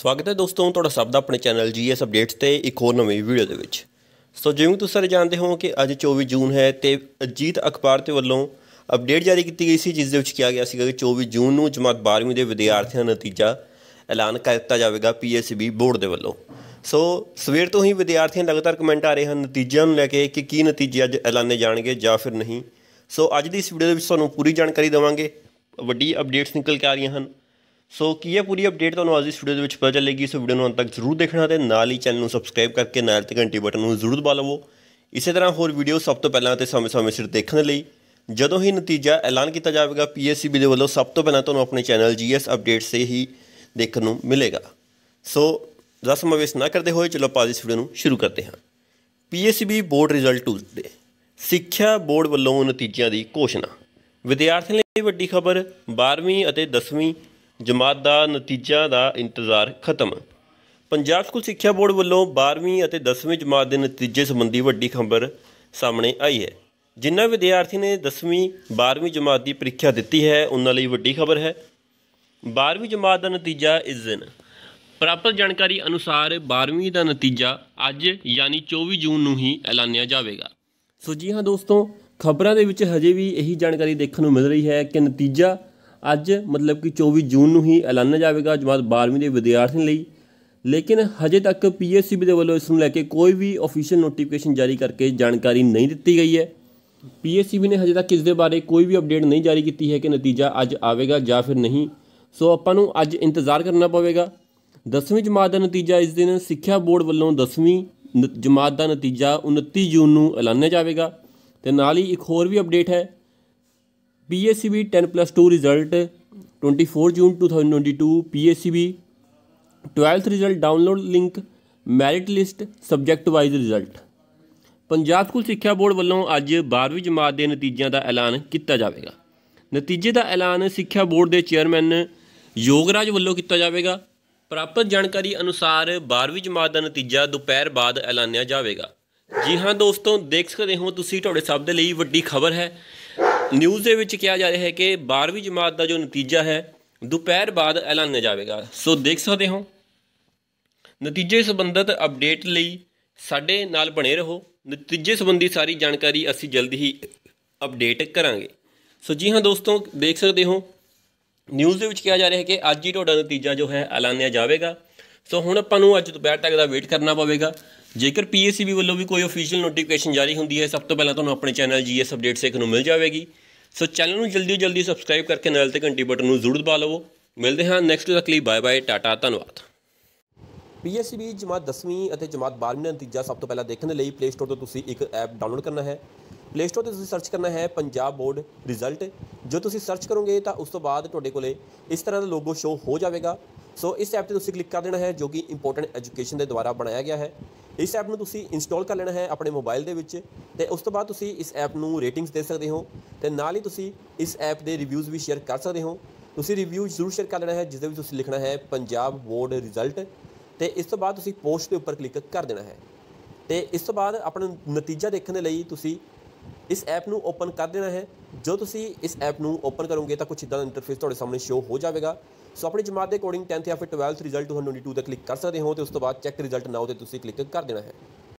ਸਵਾਗਤ ਹੈ ਦੋਸਤੋ ਤੁਹਾਡਾ ਸਭ ਦਾ ਆਪਣੇ ਚੈਨਲ ਜੀਐਸ ਅਪਡੇਟਸ ਤੇ ਇੱਕ ਹੋਰ ਨਵੀਂ ਵੀਡੀਓ ਦੇ ਵਿੱਚ ਸੋ ਜਿਵੇਂ ਤੁਸੀਂ ਸਾਰੇ ਜਾਣਦੇ ਹੋ ਕਿ ਅੱਜ 24 ਜੂਨ ਹੈ ਤੇ ਅਜੀਤ ਅਖਬਾਰ ਤੇ ਵੱਲੋਂ ਅਪਡੇਟ ਜਾਰੀ ਕੀਤੀ ਗਈ ਸੀ ਜਿਸ ਦੇ ਵਿੱਚ ਕਿਹਾ ਗਿਆ ਸੀ ਕਿ 24 ਜੂਨ ਨੂੰ ਜਮਾਤ 12ਵੀਂ ਦੇ ਵਿਦਿਆਰਥੀਆਂ ਦਾ ਨਤੀਜਾ ਐਲਾਨ ਕਰ ਦਿੱਤਾ ਜਾਵੇਗਾ ਪੀਐਸਬੀ ਬੋਰਡ ਦੇ ਵੱਲੋਂ ਸੋ ਸਵੇਰ ਤੋਂ ਹੀ ਵਿਦਿਆਰਥੀਆਂ ਲਗਾਤਾਰ ਕਮੈਂਟ ਆ ਰਹੇ ਹਨ ਨਤੀਜਿਆਂ ਨੂੰ ਲੈ ਕੇ ਕਿ ਕੀ ਨਤੀਜੇ ਅੱਜ ਐਲਾਨੇ ਜਾਣਗੇ ਜਾਂ ਫਿਰ ਨਹੀਂ ਸੋ ਅੱਜ ਦੀ ਇਸ ਵੀਡੀਓ ਦੇ ਵਿੱਚ ਤੁਹਾਨੂੰ ਪੂਰੀ ਜਾਣਕਾਰੀ ਦੇਵਾਂਗੇ ਵੱਡੀ ਅਪਡੇਟਸ ਨਿਕਲ ਕੇ ਆ ਰਹੀਆਂ ਹਨ ਸੋ ਕੀ ਹੈ ਪੂਰੀ ਅਪਡੇਟ ਤੁਹਾਨੂੰ ਅੱਜ ਦੀ ਵੀਡੀਓ ਦੇ ਵਿੱਚ ਪਤਾ ਚੱਲੇਗੀ ਸੋ ਵੀਡੀਓ ਨੂੰ ਅੰਤ ਤੱਕ ਜ਼ਰੂਰ ਦੇਖਣਾ ਤੇ ਨਾਲ ਹੀ ਚੈਨਲ ਨੂੰ ਸਬਸਕ੍ਰਾਈਬ ਕਰਕੇ ਨਾਲ ਤੇ ਘੰਟੀ ਬਟਨ ਨੂੰ ਜ਼ਰੂਰ ਦਬਾ ਲਵੋ ਇਸੇ ਤਰ੍ਹਾਂ ਹੋਰ ਵੀਡੀਓ ਸਭ ਤੋਂ ਪਹਿਲਾਂ ਤੇ ਸਮੇਂ-ਸਮੇਂ ਸਿਰ ਦੇਖਣ ਲਈ ਜਦੋਂ ਹੀ ਨਤੀਜਾ ਐਲਾਨ ਕੀਤਾ ਜਾਵੇਗਾ ਪੀਐਸਸੀਬੀ ਦੇ ਵੱਲੋਂ ਸਭ ਤੋਂ ਪਹਿਲਾਂ ਤੁਹਾਨੂੰ ਆਪਣੇ ਚੈਨਲ ਜੀਐਸ ਅਪਡੇਟ ਸੇ ਹੀ ਦੇਖਣ ਨੂੰ ਮਿਲੇਗਾ ਸੋ ਰਸਮ ਅਵੇਸ ਨਾ ਕਰਦੇ ਹੋਏ ਚਲੋ ਪਾਜ਼ ਇਸ ਵੀਡੀਓ ਨੂੰ ਸ਼ੁਰੂ ਕਰਦੇ ਹਾਂ ਪੀਐਸਸੀਬੀ ਬੋਰਡ ਰਿਜ਼ਲਟ ਟੂਜ਼ਡੇ ਸਿੱਖਿਆ ਬੋਰਡ ਵੱਲੋਂ ਨਤੀਜਿਆਂ ਦੀ ਘੋਸ਼ਣਾ ਵਿਦਿਆਰਥੀਆਂ ਲਈ ਵੱਡੀ ਖਬਰ 12ਵੀਂ ਅਤੇ 10ਵੀਂ ਜਮਾਤ ਦਾ ਨਤੀਜਾ ਦਾ ਇੰਤਜ਼ਾਰ ਖਤਮ ਪੰਜਾਬ ਸਕੂਲ ਸਿੱਖਿਆ ਬੋਰਡ ਵੱਲੋਂ 12ਵੀਂ ਅਤੇ 10ਵੀਂ ਜਮਾਤ ਦੇ ਨਤੀਜੇ ਸੰਬੰਧੀ ਵੱਡੀ ਖਬਰ ਸਾਹਮਣੇ ਆਈ ਹੈ ਜਿਨ੍ਹਾਂ ਵਿਦਿਆਰਥੀ ਨੇ 10ਵੀਂ 12ਵੀਂ ਜਮਾਤ ਦੀ ਪ੍ਰੀਖਿਆ ਦਿੱਤੀ ਹੈ ਉਹਨਾਂ ਲਈ ਵੱਡੀ ਖਬਰ ਹੈ 12ਵੀਂ ਜਮਾਤ ਦਾ ਨਤੀਜਾ ਇਸ ਦਿਨ ਪ੍ਰਾਪਤ ਜਾਣਕਾਰੀ ਅਨੁਸਾਰ 12ਵੀਂ ਦਾ ਨਤੀਜਾ ਅੱਜ ਯਾਨੀ 24 ਜੂਨ ਨੂੰ ਹੀ ਐਲਾਨਿਆ ਜਾਵੇਗਾ ਸੋ ਜੀ ਹਾਂ ਦੋਸਤੋ ਖਬਰਾਂ ਦੇ ਵਿੱਚ ਹਜੇ ਵੀ ਇਹੀ ਜਾਣਕਾਰੀ ਦੇਖਣ ਨੂੰ ਮਿਲ ਰਹੀ ਹੈ ਕਿ ਨਤੀਜਾ ਅੱਜ ਮਤਲਬ ਕਿ 24 ਜੂਨ ਨੂੰ ਹੀ ਐਲਾਨਿਆ ਜਾਵੇਗਾ ਜਮਾਤ 12ਵੀਂ ਦੇ ਵਿਦਿਆਰਥੀਆਂ ਲਈ ਲੇਕਿਨ ਹਜੇ ਤੱਕ ਪੀਐਸਸੀਬੀ ਦੇ ਵੱਲੋਂ ਇਸ ਨੂੰ ਲੈ ਕੇ ਕੋਈ ਵੀ ਅਫੀਸ਼ੀਅਲ ਨੋਟੀਫਿਕੇਸ਼ਨ ਜਾਰੀ ਕਰਕੇ ਜਾਣਕਾਰੀ ਨਹੀਂ ਦਿੱਤੀ ਗਈ ਹੈ ਪੀਐਸਸੀਬੀ ਨੇ ਹਜੇ ਤੱਕ ਇਸ ਦੇ ਬਾਰੇ ਕੋਈ ਵੀ ਅਪਡੇਟ ਨਹੀਂ ਜਾਰੀ ਕੀਤੀ ਹੈ ਕਿ ਨਤੀਜਾ ਅੱਜ ਆਵੇਗਾ ਜਾਂ ਫਿਰ ਨਹੀਂ ਸੋ ਆਪਾਂ ਨੂੰ ਅੱਜ ਇੰਤਜ਼ਾਰ ਕਰਨਾ ਪਵੇਗਾ 10ਵੀਂ ਜਮਾਤ ਦਾ ਨਤੀਜਾ ਇਸ ਦਿਨ ਸਿੱਖਿਆ ਬੋਰਡ ਵੱਲੋਂ 10ਵੀਂ ਜਮਾਤ ਦਾ ਨਤੀਜਾ 29 ਜੂਨ ਨੂੰ ਐਲਾਨਿਆ ਜਾਵੇਗਾ ਤੇ ਨਾਲ ਹੀ ਇੱਕ ਹੋਰ ਵੀ ਅਪਡੇਟ ਹੈ PSCB 10 plus 2 result 24 June 2022 PSCB 12th result download link merit list subject wise result Punjab school ਸਿੱਖਿਆ ਬੋਰਡ ਵੱਲੋਂ ਅੱਜ 12ਵੀਂ ਜਮਾਤ ਦੇ ਨਤੀਜਿਆਂ ਦਾ ਐਲਾਨ ਕੀਤਾ ਜਾਵੇਗਾ ਨਤੀਜੇ ਦਾ ਐਲਾਨ ਸਿੱਖਿਆ ਬੋਰਡ ਦੇ ਚੇਅਰਮੈਨ ਯੋਗਰਾਜ ਵੱਲੋਂ ਕੀਤਾ ਜਾਵੇਗਾ ਪ੍ਰਾਪਤ ਜਾਣਕਾਰੀ ਅਨੁਸਾਰ 12ਵੀਂ ਜਮਾਤ ਦਾ ਨਤੀਜਾ ਦੁਪਹਿਰ ਬਾਅਦ ਐਲਾਨਿਆ ਜਾਵੇਗਾ ਜੀ ਹਾਂ ਦੋਸਤੋ ਦੇਖ ਸਕਦੇ ਹੋ ਤੁਸੀਂ ਤੁਹਾਡੇ ਸਭ ਦੇ ਲਈ ਵੱਡੀ ਖਬਰ ਹੈ ਨਿਊਜ਼ ਦੇ ਵਿੱਚ ਕਿਹਾ ਜਾ ਰਿਹਾ ਹੈ ਕਿ 12ਵੀਂ ਜਮਾਤ ਦਾ ਜੋ ਨਤੀਜਾ ਹੈ ਦੁਪਹਿਰ ਬਾਅਦ ਐਲਾਨਿਆ ਜਾਵੇਗਾ ਸੋ ਦੇਖ ਸਕਦੇ ਹੋ ਨਤੀਜੇ ਸੰਬੰਧਤ ਅਪਡੇਟ ਲਈ ਸਾਡੇ ਨਾਲ ਬਣੇ ਰਹੋ ਨਤੀਜੇ ਸੰਬੰਧੀ ਸਾਰੀ ਜਾਣਕਾਰੀ ਅਸੀਂ ਜਲਦੀ ਹੀ ਅਪਡੇਟ ਕਰਾਂਗੇ ਸੋ ਜੀ ਹਾਂ ਦੋਸਤੋ ਦੇਖ ਸਕਦੇ ਹੋ ਨਿਊਜ਼ ਦੇ ਵਿੱਚ ਕਿਹਾ ਜਾ ਰਿਹਾ ਹੈ ਕਿ ਅੱਜ ਹੀ ਤੁਹਾਡਾ ਨਤੀਜਾ ਜੋ ਹੈ ਐਲਾਨਿਆ ਜਾਵੇਗਾ ਸੋ ਹੁਣ ਆਪਾਂ ਨੂੰ ਅੱਜ ਦੁਪਹਿਰ ਤੱਕ ਦਾ ਵੇਟ ਕਰਨਾ ਪਵੇਗਾ ਜੇਕਰ ਪੀਐਸਸੀਬੀ ਵੱਲੋਂ ਵੀ ਕੋਈ ਅਫੀਸ਼ੀਅਲ ਨੋਟੀਫਿਕੇਸ਼ਨ ਜਾਰੀ ਹੁੰਦੀ ਹੈ ਸਭ ਤੋਂ ਪਹਿਲਾਂ ਤੁਹਾਨੂੰ ਆਪਣੇ ਚੈਨਲ ਜੀਐਸ ਅਪਡੇਟਸ ਸੇ ਨੂੰ ਮਿਲ ਜਾਵੇਗੀ ਸੋ ਚੈਨਲ ਨੂੰ ਜਲਦੀ ਜਲਦੀ ਸਬਸਕ੍ਰਾਈਬ ਕਰਕੇ ਨਾਲ ਤੇ ਘੰਟੀ ਬਟਨ ਨੂੰ ਜ਼ਰੂਰ ਦਬਾ ਲਵੋ ਮਿਲਦੇ ਹਾਂ ਨੈਕਸਟ ਤੱਕ ਲਈ ਬਾਏ ਬਾਏ ਟਾਟਾ ਧੰਨਵਾਦ ਪੀਐਸਸੀਬੀ ਜਮਾਤ 10ਵੀਂ ਅਤੇ ਜਮਾਤ 12ਵੀਂ ਦਾ ਨਤੀਜਾ ਸਭ ਤੋਂ ਪਹਿਲਾਂ ਦੇਖਣ ਲਈ ਪਲੇ ਸਟੋਰ ਤੋਂ ਤੁਸੀਂ ਇੱਕ ਐਪ ਡਾਊਨਲੋਡ ਕਰਨਾ ਹੈ ਪਲੇ ਸਟੋਰ ਤੇ ਤੁਸੀਂ ਸਰਚ ਕਰਨਾ ਹੈ ਪੰਜਾਬ ਬੋਰਡ ਰਿਜ਼ਲਟ ਜੋ ਤੁਸੀਂ ਸਰਚ ਕਰੋਗੇ ਤਾਂ ਉਸ ਤੋਂ ਬਾਅਦ ਤੁਹਾਡੇ ਕੋਲੇ ਇਸ ਤਰ੍ਹਾਂ ਦਾ ਲੋਗੋ ਸ਼ੋ ਹੋ ਜਾਵੇਗਾ ਸੋ ਇਸ ਐਪ ਤੇ ਤੁਸੀਂ ਕਲਿੱਕ ਕਰ ਦੇਣਾ ਹੈ ਜੋ ਕਿ ਇੰਪੋਰਟੈਂਟ ਐਜੂਕੇਸ਼ਨ ਦੇ ਦੁਆਰਾ ਬਣਾਇਆ ਗਿਆ ਹੈ ਇਸ ਐਪ ਨੂੰ ਤੁਸੀਂ ਇੰਸਟਾਲ ਕਰ ਲੈਣਾ ਹੈ ਆਪਣੇ ਮੋਬਾਈਲ ਦੇ ਵਿੱਚ ਤੇ ਉਸ ਤੋਂ ਬਾਅਦ ਤੁਸੀਂ ਇਸ ਐਪ ਨੂੰ ਰੇਟਿੰਗਸ ਦੇ ਸਕਦੇ ਹੋ ਤੇ ਨਾਲ ਹੀ ਤੁਸੀਂ ਇਸ ਐਪ ਦੇ ਰਿਵਿਊਜ਼ ਵੀ ਸ਼ੇਅਰ ਕਰ ਸਕਦੇ ਹੋ ਤੁਸੀਂ ਰਿਵਿਊ ਜ਼ਰੂਰ ਸ਼ੇਅਰ ਕਰ ਲੈਣਾ ਹੈ ਜਿਸ ਦੇ ਵਿੱਚ ਤੁਸੀਂ ਲਿਖਣਾ ਹੈ ਪੰਜਾਬ ਬੋਰਡ ਰਿਜ਼ਲਟ ਤੇ ਇਸ ਤੋਂ ਬਾਅਦ ਤੁਸੀਂ ਪੋਸਟ ਦੇ ਉੱਪਰ ਕਲਿੱਕ ਕਰ ਦੇਣਾ ਹੈ ਤੇ ਇਸ ਤੋਂ ਬਾਅਦ ਆਪਣਾ ਨਤੀਜਾ ਦੇਖਣ ਦੇ ਲਈ ਤੁਸੀਂ ਇਸ ਐਪ ਨੂੰ ਓਪਨ ਕਰ ਦੇਣਾ ਹੈ ਜੋ ਤੁਸੀਂ ਇਸ ਐਪ ਨੂੰ ਓਪਨ ਕਰੋਗੇ ਤਾਂ ਕੁਝ ਇਦਾਂ ਦਾ ਇੰਟਰਫੇਸ ਤੁਹਾਡੇ ਸਾਹਮਣੇ ਸ਼ੋ ਹੋ ਜਾਵੇਗਾ ਸੋ ਆਪਣੀ ਜਮਾਤ ਦੇ ਅਕੋਰਡਿੰਗ 10th ਜਾਂ ਫਿਰ 12th ਰਿਜ਼ਲਟ 2022 ਦਾ ਕਲਿੱਕ ਕਰ ਸਕਦੇ ਹੋ ਤੇ ਉਸ ਤੋਂ ਬਾਅਦ ਚੈੱਕ ਰਿਜ਼ਲਟ ਨਾਓ ਤੇ ਤੁਸੀਂ ਕਲਿੱਕ ਕਰ ਦੇਣਾ ਹੈ